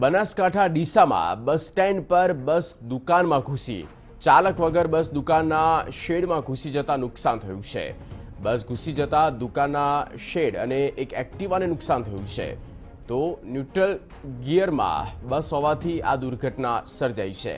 Banaskantha ડીસામાં bus stand પર બસ દુકાનમાં ઘૂસી ચાલક વગર બસ દુકાનના શેડમાં ઘૂસી જતા નુકસાન થયું છે બસ ઘૂસી જતા દુકાનના શેડ અને એક એક્ટિવાને નુકસાન થયું છે તો ન્યુટ્રલ ગિયરમાં બસ હોવાથી આ દુર્ઘટના સર્જાઈ છે